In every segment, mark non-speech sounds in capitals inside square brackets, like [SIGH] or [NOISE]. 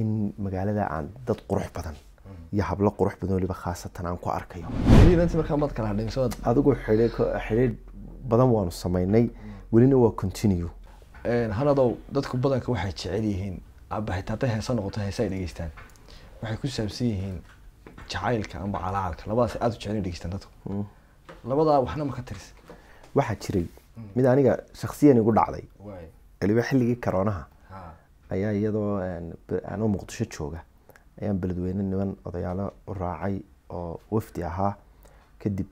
in magaalada aan dad qurux badan iyo hablo qurux badan waliba khaasatan aan ku arkayo markaa maad adigu xidhiidh badan waanu samaynay welina waa continue hanadow dadku badanka waxay jecel yihiin abahita heesa noqoto heesa ay dhegeystaan waxay ku saabsan yihiin jacaylka ama calaalka labadaas aada u jecel dhegeystaan dadku mm. labadaa waxna ma ka tirisa waxaa jiray mm. mid aniga shaksiyan igu dhacday weliba xilligii karoonaha ayaa iyadoo aan oo muqdisho jooga ayaan beledweyne niman odayaalo u raacay oo wafdi ahaa kadib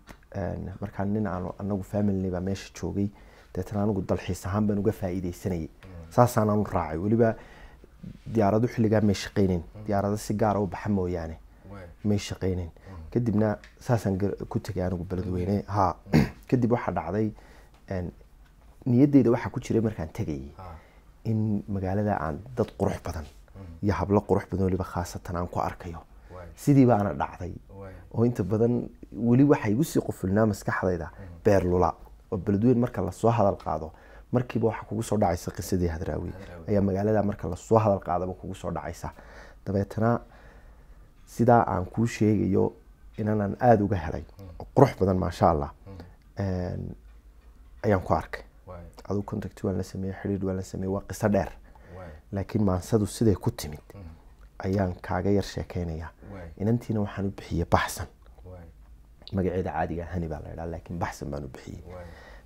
markaa nin aan anagu familini baa meesha joogay deetana anigu dalxiis ahaan baan uga faa'iideysanayay mm. saasaan aanu raacay weliba diyaarado xilligaa may shaqaynin mm. diyaarado si gaara ah u baxa mooyaane may shaqaynin mm. kadibna saasaan ku tegay anigu beledweyne ha kadib waxaa dhacday niyaddeyda waxaa ku jiray markaan tegayay in magaalada aan dad qurux badan iyo hablo qurux badan waliba khaasatan aan ku arkayo sidii baana dhacday oo inta badan weli waxaa igu sii qofulnaa maskaxdayda mm. beerlula oo beledweyn marka lasoo hadal qaado markiiba waxaa kugu soo dhacaysa qisadii hadraawi ayaa magaalada marka lasoo hadal qaadaba kugu soo dhacaysa dabeetana sidaa aan kuu sheegayo inanaan aada uga helay oo mm. qurux badan maasha allah mm. ayaan ku arkay ad contact waan la sameye xidhiid waan la sameye waa qiso dheer laakiin maansadu siday ku timid mm-hmm. ayaan kaaga yar sheekeynayaa inantiina waxaan u bixiyey baxsan magaceeda caadiga ah, hani baa la dhaa laakiin baxsan baan u bixiyey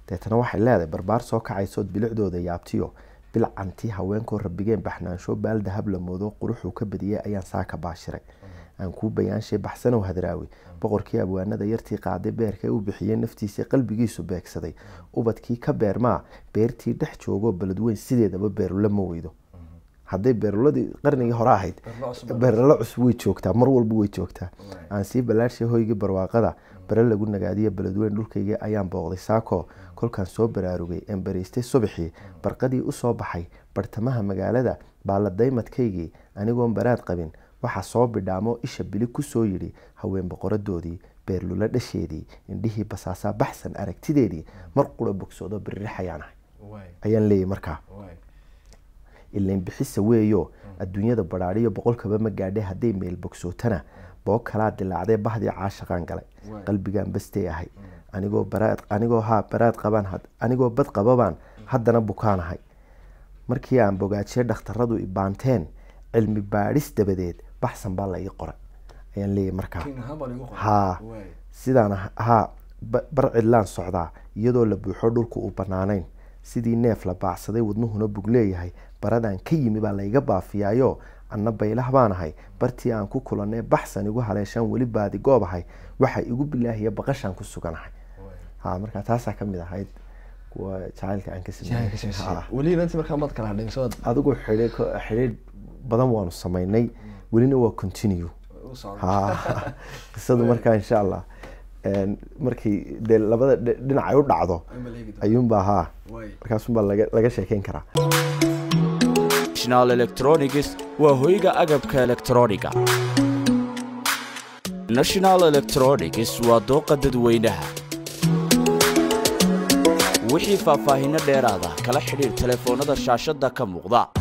deetana waxay leedahay barbaar soo kacaysood bilicdooda yaabtiyo bilcantii haweenkoo rabigeen baxnaansho baal dahab lamoodoo quruxuu ka badiyey ayaan saaka baashiray mm-hmm aan kuu bayaan baxsanow hadraawi boqorkii abwaanada yartii qaaday beerka u bixiyey naftiisa qalbigiisu beegsaday ubadkii ka beermaa beertii dhex joogoo beledweyn sideedaba beerula ma weydo hadday beeruladii qarnigii hore ahayd beeralo cusub way joogtaa mar walba way joogtaa aan sii ballaadhay hoygii barwaaqada bare lagu nagaadiyo beledweyn dhulkaygii ayaan booqday saako kolkaan soo baraarugay een bariistay subaxii barqadii u baxay bartamaha magaalada baa la daymadkaygii anigoon baraad qabin waxaa soo bidhaamo isha bili kusoo yidhi haween boqoradoodii beerlula dhasheedii indhihii basaasaa baxsan aragtideedii mar qura bogsoodo berri ayaan leeyay markaa ilayn weeyo adduunyada badhaadhiyo boqolkaba ma gaadhe hadday meel bogsootana boo kalaa dilaacdee bahdii caashaqaan galay qalbigaan bastey ahay mm. anigoo anigoo haa baraad qabaan anigoo bad qababaan mm. haddana bukaan ahay markii aan bogaajiye dhakhtaradu ibaanteen cilmi baadhis dabadeed baxsan baa la ii qoray ayaan leeyahy markaa haa sidaan haa barcidlaan socdaa iyadoo la buuxo dhulka u banaanayn sidii neef la baacsaday wadnuhuna bug leeyahay baradaan ka yimi baa layga baafiyaayo anna baylah baan ahay bartii aan ku kulanee baxsan igu haleeshaan weli baadi goob ahay waxa igu bilaahiya baqashaan ku suganahay ha markaa taasaa kamid ahayd kuwa jacaylka aan kasameweliba inta markaa maad kala hadhay adigu xidhiidh badan waanu samaynay welina waa continue qisadu oh, markaa [LAUGHS] insha allah ehm, markii dee labada dhinac ay u dhacdo ayuunbaa haa markaasunbaa laga sheekeyn karaa electronics waa hoyga agabka electroniga national electronics waa dooqa dadweynaha wixii faahfaahinno dheeraada kala xidhiir telefoonnada shaashadda ka muuqda